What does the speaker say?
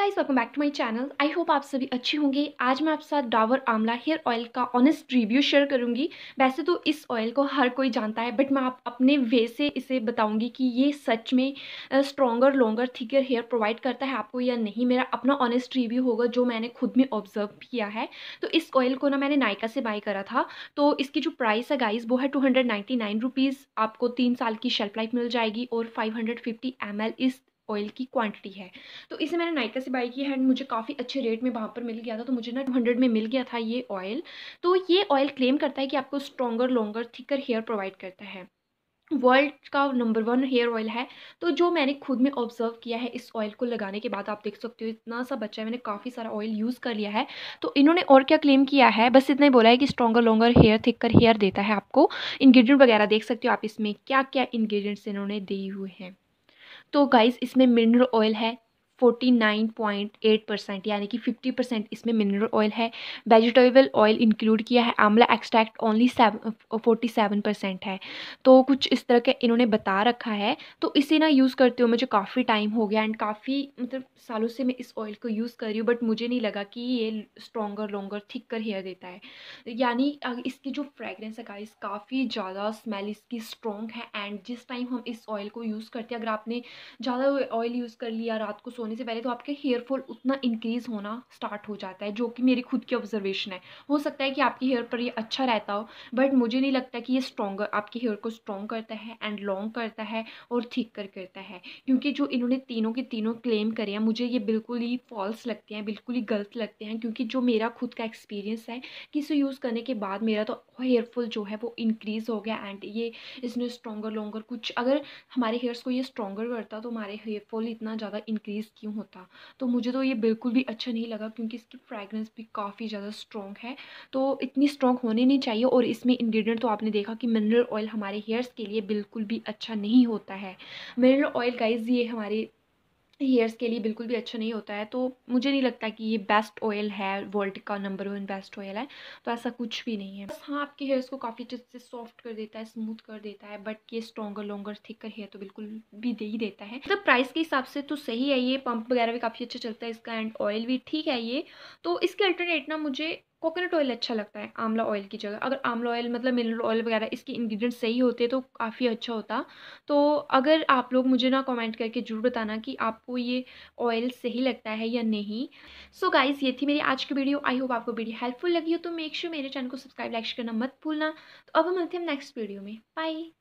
guys welcome back to my channel I hope आप सभी अच्छे होंगे आज मैं आपके साथ डावर आमला हेयर ऑयल का ऑनेस्ट रिव्यू शेयर करूंगी वैसे तो इस ऑयल को हर कोई जानता है बट मैं आप अपने वे से इसे बताऊंगी कि ये सच में stronger longer thicker hair provide करता है आपको या नहीं मेरा अपना ऑनेस्ट रिव्यू होगा जो मैंने खुद में ऑब्जर्व किया है तो इस ऑयल को ना मैंने नायका से बाई करा था तो इसकी जो प्राइस है गाइज वो है टू आपको तीन साल की शेल्फ लाइफ मिल जाएगी और फाइव हंड्रेड इस ऑयल की क्वांटिटी है तो इसे मैंने नायका से बाई किया है एंड मुझे काफ़ी अच्छे रेट में वहाँ पर मिल गया था तो मुझे ना टू हंड्रेड में मिल गया था ये ऑयल तो ये ऑयल क्लेम करता है कि आपको stronger longer thicker hair provide करता है वर्ल्ड का नंबर वन हेयर ऑयल है तो जो मैंने खुद में ऑब्जर्व किया है इस ऑयल को लगाने के बाद आप देख सकते हो इतना सा बच्चा है मैंने काफ़ी सारा ऑयल यूज़ कर लिया है तो इन्होंने और क्या क्लेम किया है बस इतना ही बोला है कि stronger longer hair thicker hair देता है आपको इन्ग्रीडियंट वगैरह देख सकते हो आप इसमें क्या क्या इन्ग्रीडियंट्स इन्होंने दिए हुए हैं तो गाइस इसमें मिनरल ऑयल है 49.8 परसेंट यानी कि 50 परसेंट इसमें मिनरल ऑयल है वेजिटेबल ऑयल इंक्लूड किया है आंवला extract only forty seven percent है तो कुछ इस तरह के इन्होंने बता रखा है तो इसे ना यूज़ करते हुए मुझे काफ़ी टाइम हो गया एंड काफ़ी मतलब सालों से मैं इस ऑयल को यूज़ कर रही हूँ बट मुझे नहीं लगा कि ये स्ट्रॉगर लॉन्गर थिकर हेयर देता है यानी इसकी जो फ्रेगरेंस है गाइस काफ़ी ज़्यादा स्मेल इसकी स्ट्रॉन्ग है एंड जिस टाइम हम इस ऑयल को यूज़ करते हैं अगर आपने ज़्यादा ऑयल यूज़ कर लिया रात को सोने से पहले तो आपके हेयर फॉल उतना इंक्रीज होना स्टार्ट हो जाता है जो कि मेरी खुद की ऑब्जर्वेशन है हो सकता है कि आपके हेयर पर ये अच्छा रहता हो बट मुझे नहीं लगता कि ये स्ट्रॉगर आपके हेयर को स्ट्रॉन्ग करता है एंड लॉन्ग करता है और थिक कर करता है क्योंकि जो इन्होंने तीनों के तीनों क्लेम करे हैं मुझे ये बिल्कुल ही फॉल्स लगते हैं बिल्कुल ही गलत लगते हैं क्योंकि जो मेरा खुद का एक्सपीरियंस है कि इसे यूज़ करने के बाद मेरा तो हेयरफुल जो है वो इंक्रीज़ हो गया एंड ये इसने स्ट्रॉगर लॉन्गर कुछ अगर हमारे हेयर्स को ये स्ट्रॉगर करता तो हमारे हेयरफॉल इतना ज़्यादा इंक्रीज़ क्यों होता तो मुझे तो ये बिल्कुल भी अच्छा नहीं लगा क्योंकि इसकी फ्रेगरेंस भी काफ़ी ज़्यादा स्ट्रॉन्ग है तो इतनी स्ट्रॉन्ग होने नहीं चाहिए और इसमें इंग्रेडिएंट तो आपने देखा कि मिनरल ऑयल हमारे हेयर्स के लिए बिल्कुल भी अच्छा नहीं होता है मिनरल ऑयल गाइज ये हमारे हेयर्स के लिए बिल्कुल भी अच्छा नहीं होता है तो मुझे नहीं लगता कि ये बेस्ट ऑयल है वर्ल्ड का नंबर वन बेस्ट ऑयल है तो ऐसा कुछ भी नहीं है बस हाँ आपके हेयर्स को काफ़ी अच्छे से सॉफ्ट कर देता है स्मूथ कर देता है बट ये स्ट्रॉगर लॉन्गर थिकर हेयर तो बिल्कुल भी दे ही देता है मतलब प्राइस के हिसाब से तो सही है ये पंप वगैरह भी काफ़ी अच्छा चलता है इसका एंड ऑयल भी ठीक है ये तो इसके अल्टरनेट ना मुझे कोकोनट ऑयल अच्छा लगता है आमला ऑयल की जगह अगर आमला ऑयल मतलब मिनरल ऑयल वगैरह इसके इंग्रेडिएंट्स सही होते तो काफ़ी अच्छा होता तो अगर आप लोग मुझे ना कमेंट करके ज़रूर बताना कि आपको ये ऑयल सही लगता है या नहीं सो so गाइज़ ये थी मेरी आज की वीडियो आई होप आपको वीडियो हेल्पफुल लगी हो तो मेक श्योर sure मेरे चैनल को सब्सक्राइब लाइक करना मत भूलना तो अब हम मिलते हैं नेक्स्ट वीडियो में बाई